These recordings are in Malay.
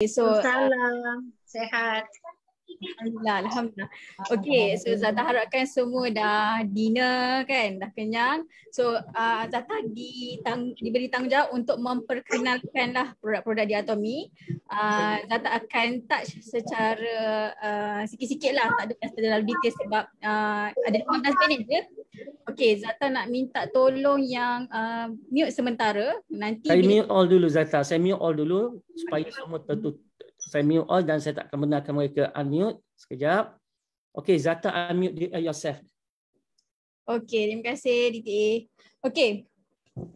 Okay, so, Uh, sehat. Alhamdulillah, Alhamdulillah. Ah, okay, so Zata harapkan semua dah dinner kan, dah kenyang. So uh, ah, Zata tang diberi tanggungjawab untuk memperkenalkan lah produk-produk di Atomi. Uh, ah, Zata akan touch secara uh, sikit-sikit lah, tak ada terlalu detail sebab uh, ada 15 minit je. Okay, Zata nak minta tolong yang uh, mute sementara. Nanti Saya mute all dulu Zata, saya mute all dulu supaya semua tertutup saya mute all dan saya tak akan benarkan mereka unmute. Sekejap. Okay, Zata unmute eh, yourself. Okay, terima kasih DTA. Okay,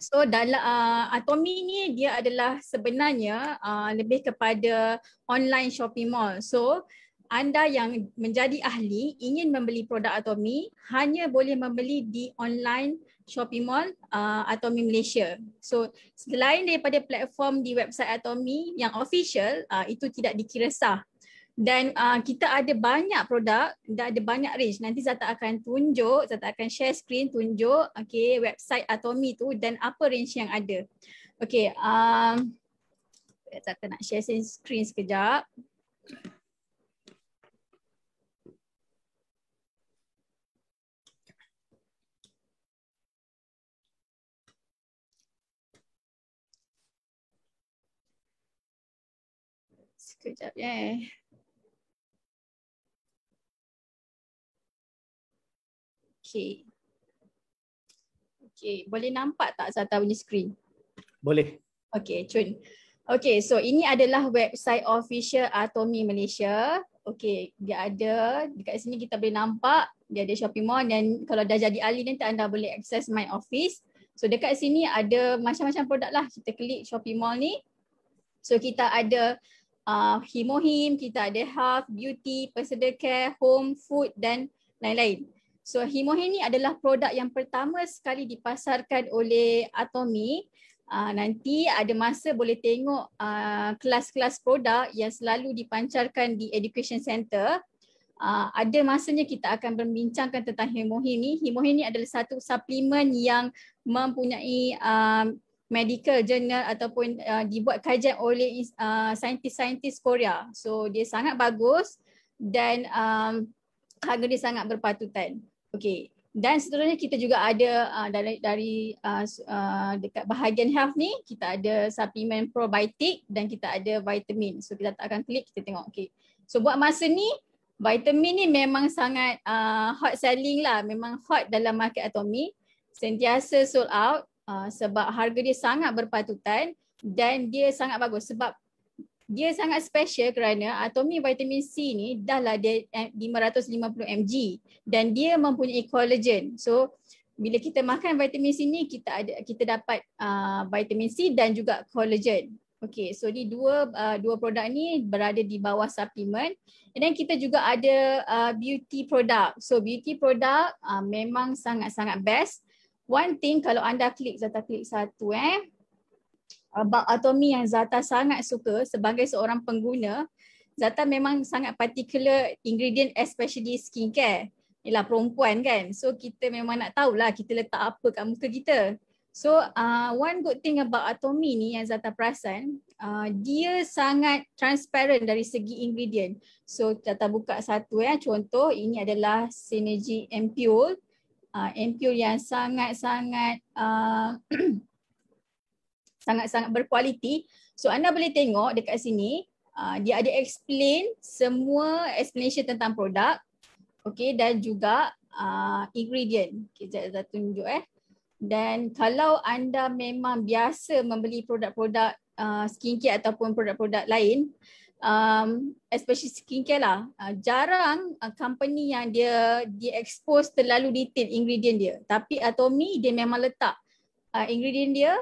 so dalam uh, Atomi ni dia adalah sebenarnya uh, lebih kepada online shopping mall. So anda yang menjadi ahli ingin membeli produk Atomi hanya boleh membeli di online Shopee Mall uh, Atomi Malaysia. So selain daripada platform di website Atomi yang official uh, itu tidak dikira sah. Dan uh, kita ada banyak produk dan ada banyak range. Nanti Zata akan tunjuk, Zata akan share screen tunjuk okay, website Atomi tu dan apa range yang ada. Okay, um, Zata nak share screen sekejap. Sekejap ya. Yeah. Okay. Okay, boleh nampak tak Zata punya screen? Boleh. Okay, cun. Okay, so ini adalah website official Atomi Malaysia. Okay, dia ada dekat sini kita boleh nampak dia ada shopping mall dan kalau dah jadi ali nanti anda boleh access my office. So dekat sini ada macam-macam produk lah. Kita klik shopping mall ni. So kita ada uh, himohim, kita ada health, beauty, personal care, home, food dan lain-lain. So himohim ni adalah produk yang pertama sekali dipasarkan oleh Atomi. Uh, ah, nanti ada masa boleh tengok uh, kelas-kelas produk yang selalu dipancarkan di Education Center. Uh, ada masanya kita akan berbincangkan tentang himohim ni. Himohim ni adalah satu suplemen yang mempunyai uh, medical journal ataupun uh, dibuat kajian oleh uh, saintis-saintis Korea. So dia sangat bagus dan um, harga dia sangat berpatutan. Okay. Dan seterusnya kita juga ada uh, dari, dari uh, uh, dekat bahagian health ni, kita ada supplement probiotic dan kita ada vitamin. So kita akan klik, kita tengok. Okay. So buat masa ni, vitamin ni memang sangat uh, hot selling lah. Memang hot dalam market atomi. Sentiasa sold out. Ah, sebab harga dia sangat berpatutan dan dia sangat bagus sebab dia sangat special kerana Atomi Vitamin C ni dah lah dia 550 mg dan dia mempunyai collagen. So bila kita makan vitamin C ni kita ada kita dapat uh, vitamin C dan juga collagen. Okay, so ni dua uh, dua produk ni berada di bawah supplement. And then kita juga ada uh, beauty product. So beauty product uh, memang sangat-sangat best one thing kalau anda klik Zata klik satu eh bab atomi yang Zata sangat suka sebagai seorang pengguna Zata memang sangat particular ingredient especially skincare ialah perempuan kan so kita memang nak tahu lah kita letak apa kat muka kita so uh, one good thing about atomi ni yang Zata perasan uh, dia sangat transparent dari segi ingredient so Zata buka satu eh contoh ini adalah synergy ampule uh, ah, ampul yang sangat-sangat ah, sangat-sangat uh, berkualiti. So anda boleh tengok dekat sini uh, dia ada explain semua explanation tentang produk. Okey dan juga uh, ingredient. Okey saya dah tunjuk eh. Dan kalau anda memang biasa membeli produk-produk uh, skincare ataupun produk-produk lain, um, especially skincare lah, uh, jarang uh, company yang dia di expose terlalu detail ingredient dia. Tapi Atomy dia memang letak uh, ingredient dia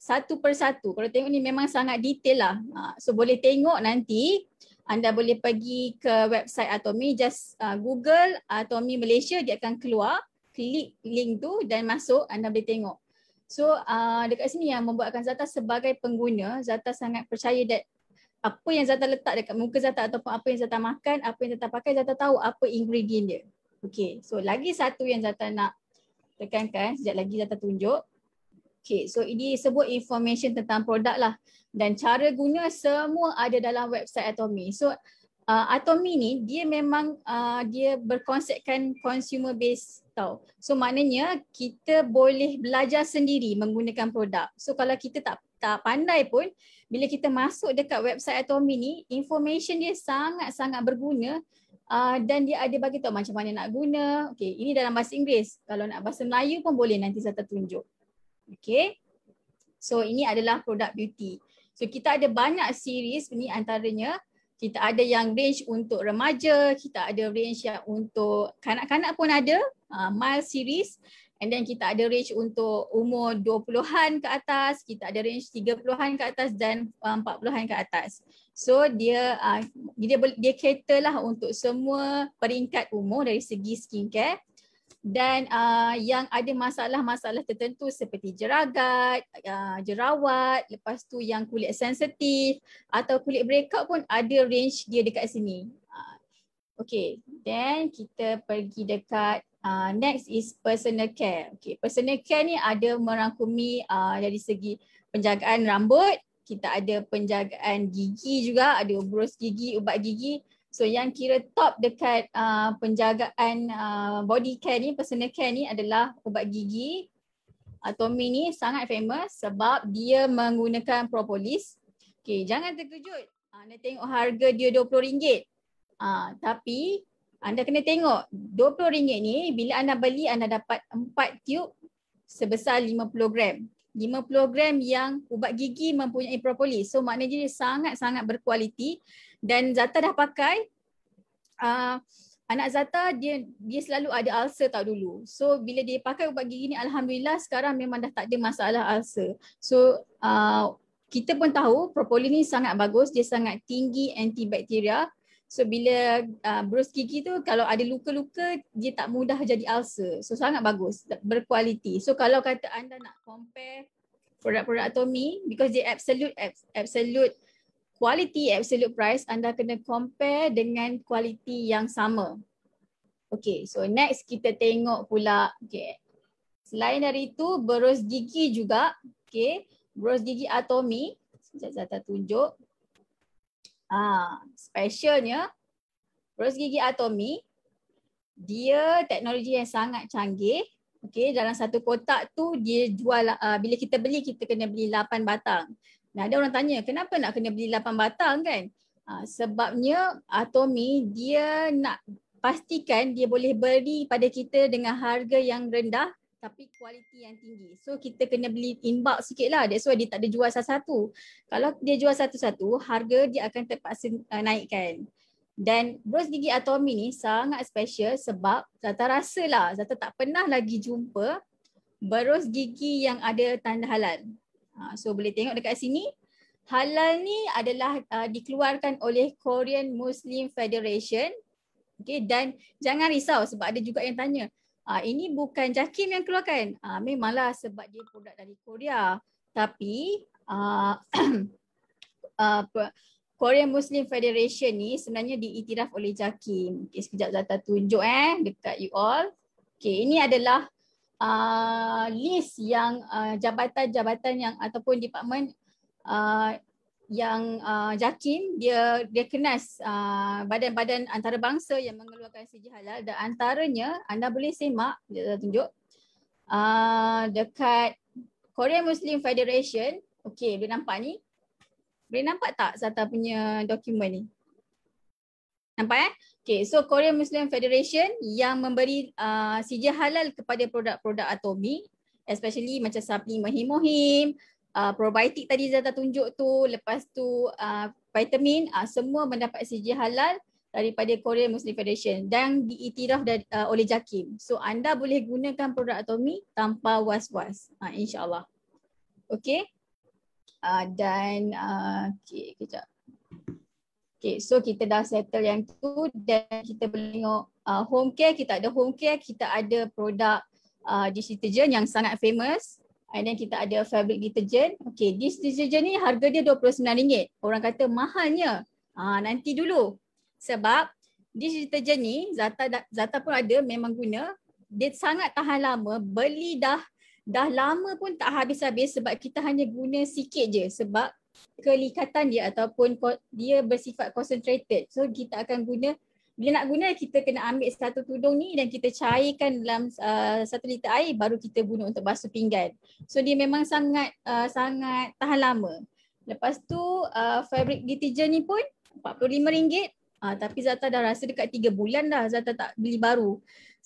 satu per satu. Kalau tengok ni memang sangat detail lah. Uh, so boleh tengok nanti anda boleh pergi ke website Atomy, just uh, Google Atomy Malaysia dia akan keluar. Klik link tu dan masuk anda boleh tengok. So uh, dekat sini yang membuatkan Zata sebagai pengguna, Zata sangat percaya that apa yang Zata letak dekat muka Zata ataupun apa yang Zata makan, apa yang Zata pakai, Zata tahu apa ingredient dia. Okay, so lagi satu yang Zata nak tekankan, sejak lagi Zata tunjuk. Okay, so ini sebut information tentang produk lah. Dan cara guna semua ada dalam website Atomy. So uh, Atomy ni dia memang uh, dia berkonsepkan consumer base tau. So maknanya kita boleh belajar sendiri menggunakan produk. So kalau kita tak tak pandai pun, bila kita masuk dekat website Atomy ni, information dia sangat-sangat berguna uh, dan dia ada bagi tahu macam mana nak guna. Okey, ini dalam bahasa Inggeris. Kalau nak bahasa Melayu pun boleh nanti saya tunjuk. Okey. So ini adalah produk beauty. So kita ada banyak series ni antaranya kita ada yang range untuk remaja, kita ada range yang untuk kanak-kanak pun ada, uh, mild series And then kita ada range untuk umur 20-an ke atas, kita ada range 30-an ke atas dan 40-an uh, ke atas. So dia uh, dia dia cater lah untuk semua peringkat umur dari segi skincare. Dan uh, yang ada masalah-masalah tertentu seperti jeragat, uh, jerawat, lepas tu yang kulit sensitif atau kulit breakout pun ada range dia dekat sini. Uh, okay, then kita pergi dekat Uh, next is personal care. Okay, personal care ni ada merangkumi uh, dari segi penjagaan rambut, kita ada penjagaan gigi juga, ada brush gigi, ubat gigi. So yang kira top dekat uh, penjagaan uh, body care ni, personal care ni adalah ubat gigi. Uh, Tommy ni sangat famous sebab dia menggunakan propolis. Okay, jangan terkejut. Uh, anda tengok harga dia RM20. Uh, tapi anda kena tengok RM20 ni bila anda beli anda dapat 4 tube sebesar 50 gram. 50 gram yang ubat gigi mempunyai propolis. So maknanya dia sangat-sangat berkualiti dan Zata dah pakai uh, anak Zata dia dia selalu ada ulcer tau dulu. So bila dia pakai ubat gigi ni alhamdulillah sekarang memang dah tak ada masalah ulcer. So uh, kita pun tahu propolis ni sangat bagus, dia sangat tinggi antibakteria So bila uh, berus gigi tu kalau ada luka-luka dia tak mudah jadi ulcer. So sangat bagus, berkualiti. So kalau kata anda nak compare produk-produk Atomy because dia absolute absolute quality absolute price anda kena compare dengan kualiti yang sama. Okay so next kita tengok pula okay. Selain dari itu brush gigi juga okay. brush gigi Atomy sekejap saya tunjuk. Ha, specialnya, protes gigi atomi, dia teknologi yang sangat canggih. Okay, dalam satu kotak tu dia jual, uh, bila kita beli, kita kena beli 8 batang. Nah, ada orang tanya, kenapa nak kena beli 8 batang kan? Ha, sebabnya atomi dia nak pastikan dia boleh beri pada kita dengan harga yang rendah tapi kualiti yang tinggi. So kita kena beli in bulk sikit lah. That's why dia tak ada jual satu-satu. Kalau dia jual satu-satu, harga dia akan terpaksa uh, naikkan. Dan bros gigi atomi ni sangat special sebab Zata rasa lah, Zata tak pernah lagi jumpa bros gigi yang ada tanda halal. Uh, so boleh tengok dekat sini. Halal ni adalah uh, dikeluarkan oleh Korean Muslim Federation. Okay, dan jangan risau sebab ada juga yang tanya, Ah ini bukan Jakim yang keluarkan. Ah memanglah sebab dia produk dari Korea. Tapi ah apa ah, Korean Muslim Federation ni sebenarnya diiktiraf oleh Jakim. Okey sekejap saya tunjuk eh dekat you all. Okay ini adalah uh, list yang ah, jabatan-jabatan uh, yang ataupun department uh, yang uh, JAKIM dia dia kenas uh, badan-badan antarabangsa yang mengeluarkan CG halal dan antaranya anda boleh semak dia tunjuk uh, dekat Korea Muslim Federation okey boleh nampak ni boleh nampak tak Zata punya dokumen ni nampak eh okey so Korea Muslim Federation yang memberi uh, CG halal kepada produk-produk atomi especially macam suplemen himohim uh, probiotik tadi Zata tunjuk tu, lepas tu uh, vitamin, uh, semua mendapat CG halal daripada Korea Muslim Federation dan diiktiraf dari, uh, oleh JAKIM. So anda boleh gunakan produk Atomi tanpa was-was. Uh, InsyaAllah. Okay. Uh, dan uh, okay, kejap. Okay, so kita dah settle yang tu dan kita boleh tengok uh, home care. Kita ada home care, kita ada produk uh, di Citizen yang sangat famous. And then kita ada fabric detergent. Okay, this detergent ni harga dia RM29. Orang kata mahalnya. Ah, nanti dulu. Sebab this detergent ni, Zata, Zata pun ada memang guna. Dia sangat tahan lama. Beli dah dah lama pun tak habis-habis sebab kita hanya guna sikit je. Sebab kelikatan dia ataupun dia bersifat concentrated. So kita akan guna bila nak guna kita kena ambil satu tudung ni dan kita cairkan dalam uh, satu liter air baru kita guna untuk basuh pinggan. So dia memang sangat uh, sangat tahan lama. Lepas tu uh, fabric detergent ni pun RM45 uh, tapi Zata dah rasa dekat tiga bulan dah Zata tak beli baru.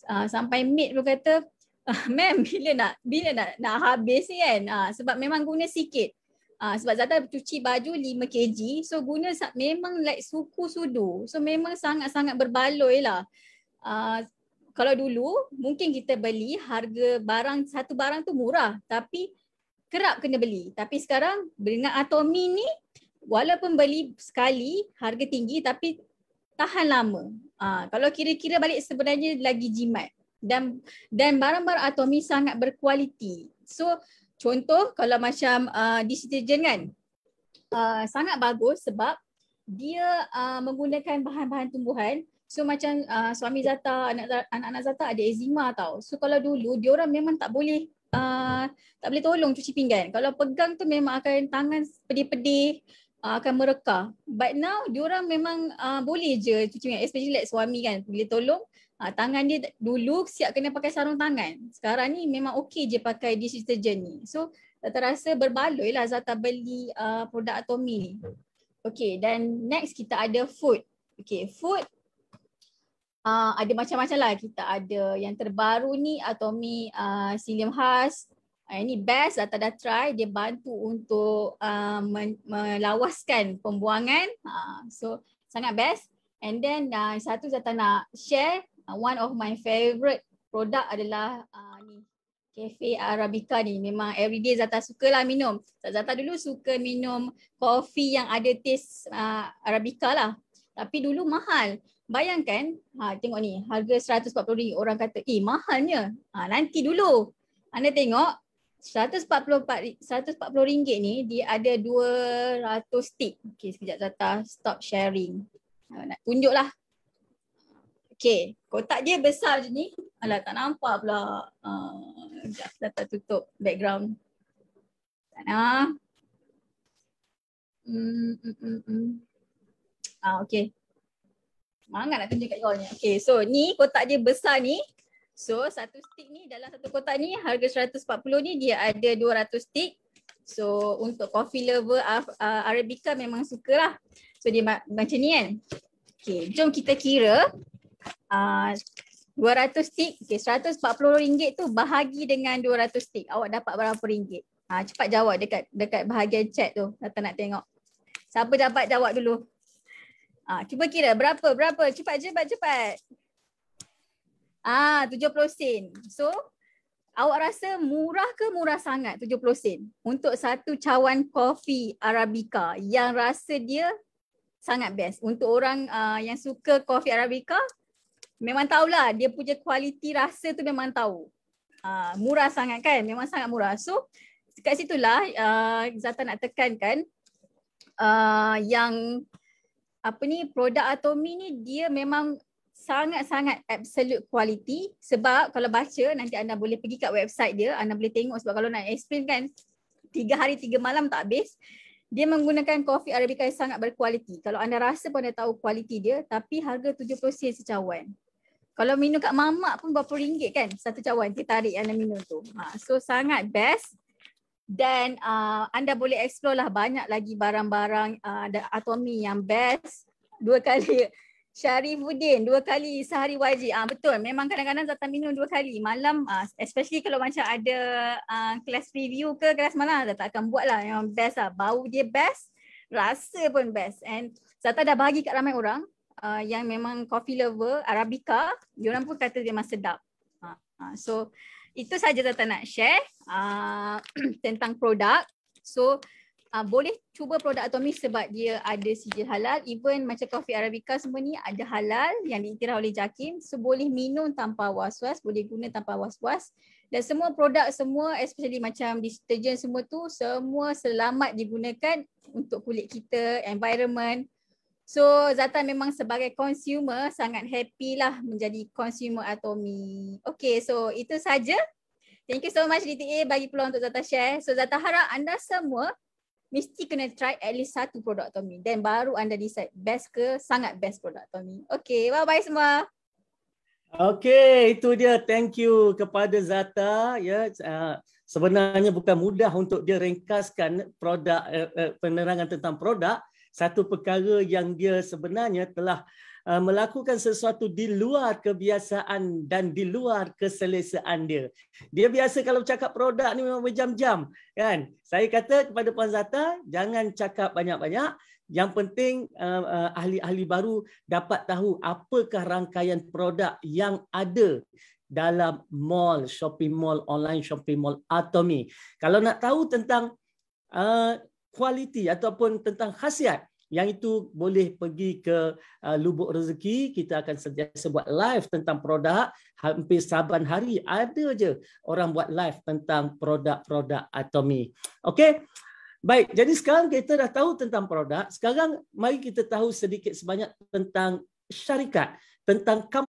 Uh, sampai mid pun kata, ah, bila nak bila nak nak habis ni kan?" Uh, sebab memang guna sikit. Uh, sebab Zata cuci baju 5 kg. So guna memang like suku sudu. So memang sangat-sangat berbaloi lah. Uh, kalau dulu mungkin kita beli harga barang satu barang tu murah. Tapi kerap kena beli. Tapi sekarang dengan Atomi ni walaupun beli sekali harga tinggi tapi tahan lama. Uh, kalau kira-kira balik sebenarnya lagi jimat. Dan dan barang-barang Atomi sangat berkualiti. So Contoh kalau macam uh, disinfectant kan uh, sangat bagus sebab dia uh, menggunakan bahan-bahan tumbuhan. So macam uh, suami Zata, anak-anak Zata ada eczema tau. So kalau dulu dia orang memang tak boleh uh, tak boleh tolong cuci pinggan. Kalau pegang tu memang akan tangan pedih-pedih, uh, akan mereka. But now dia orang memang uh, boleh je cuci pinggan especially like suami kan boleh tolong Ha, tangan dia dulu siap kena pakai sarung tangan. Sekarang ni memang okey je pakai disinfectant ni. So tak terasa berbaloi lah Zata beli uh, produk Atomi ni. Okay dan next kita ada food. Okay food uh, ada macam-macam lah. Kita ada yang terbaru ni Atomi uh, Silium Has. Uh, ini best Zata dah try. Dia bantu untuk uh, melawaskan pembuangan. Uh, so sangat best. And then uh, satu Zata nak share uh, one of my favorite product adalah uh, ni Cafe Arabica ni memang everyday Zata suka lah minum. Zata dulu suka minum kopi yang ada taste uh, Arabica lah. Tapi dulu mahal. Bayangkan, ha, tengok ni harga RM140. Orang kata, eh mahalnya. Ha, nanti dulu. Anda tengok, RM144 ni dia ada 200 stick. Okay, sekejap Zata stop sharing. Ha, nak tunjuklah Okay, kotak dia besar je ni. Alah tak nampak pula. Uh, ah, sekejap, dah tak tutup background. Tak nak. Mm, mm, mm, mm. Ah, okay. Mangat nak tunjuk kat you ni. Okey, so ni kotak dia besar ni. So satu stick ni dalam satu kotak ni harga 140 ni dia ada 200 stick. So untuk coffee lover Af- ah, ah, Arabica memang lah. So dia ma- macam ni kan. Okay, jom kita kira uh, ah, 200 tik. Okay, 140 ringgit tu bahagi dengan 200 tik. Awak dapat berapa ringgit? Ha, cepat jawab dekat dekat bahagian chat tu. Kata nak tengok. Siapa dapat jawab dulu? Ha, cuba kira berapa, berapa. Cepat, cepat, cepat. Ah, 70 sen. So, awak rasa murah ke murah sangat 70 sen untuk satu cawan kopi Arabica yang rasa dia sangat best. Untuk orang uh, yang suka kopi Arabica, memang tahu lah dia punya kualiti rasa tu memang tahu. Uh, murah sangat kan? Memang sangat murah. So kat situlah uh, Zata nak tekankan uh, yang apa ni produk Atomi ni dia memang sangat-sangat absolute quality sebab kalau baca nanti anda boleh pergi kat website dia anda boleh tengok sebab kalau nak explain kan tiga hari tiga malam tak habis dia menggunakan kopi Arabica yang sangat berkualiti. Kalau anda rasa pun anda tahu kualiti dia tapi harga 70 sen secawan. Kalau minum kat mamak pun berapa ringgit kan satu cawan dia tarik yang minum tu. Ha, so sangat best dan uh, anda boleh explore lah banyak lagi barang-barang uh, atomi yang best dua kali Syarifuddin dua kali sehari wajib. Ah uh, betul memang kadang-kadang Zata minum dua kali malam uh, especially kalau macam ada ah, kelas review ke kelas malam tak akan buat lah yang best lah. Bau dia best rasa pun best and Zata dah bagi kat ramai orang uh, yang memang coffee lover arabica dia orang pun kata dia memang sedap uh, uh, so itu saja tata nak share uh, tentang produk so Uh, boleh cuba produk Atomi sebab dia ada sijil halal. Even macam coffee Arabica semua ni ada halal yang diiktiraf oleh Jakim. So boleh minum tanpa was-was, boleh guna tanpa was-was. Dan semua produk semua especially macam detergent semua tu semua selamat digunakan untuk kulit kita, environment. So Zata memang sebagai consumer sangat happy lah menjadi consumer Atomi. Okay so itu saja. Thank you so much DTA bagi peluang untuk Zata share. So Zata harap anda semua mesti kena try at least satu produk atomi Then baru anda decide best ke sangat best produk atomi. Okay, bye-bye semua. Okay, itu dia. Thank you kepada Zata. Ya, yeah. Uh, sebenarnya bukan mudah untuk dia ringkaskan produk, eh, eh, penerangan tentang produk satu perkara yang dia sebenarnya telah uh, melakukan sesuatu di luar kebiasaan dan di luar keselesaan dia. Dia biasa kalau cakap produk ni memang berjam-jam. Kan? Saya kata kepada Puan Zata, jangan cakap banyak-banyak. Yang penting uh, uh, ahli-ahli baru dapat tahu apakah rangkaian produk yang ada dalam mall, shopping mall, online shopping mall, Atomy. Kalau nak tahu tentang kualiti ataupun tentang khasiat yang itu boleh pergi ke uh, lubuk rezeki kita akan sentiasa buat live tentang produk hampir saban hari ada je orang buat live tentang produk-produk atomi okey baik jadi sekarang kita dah tahu tentang produk sekarang mari kita tahu sedikit sebanyak tentang syarikat tentang kamp-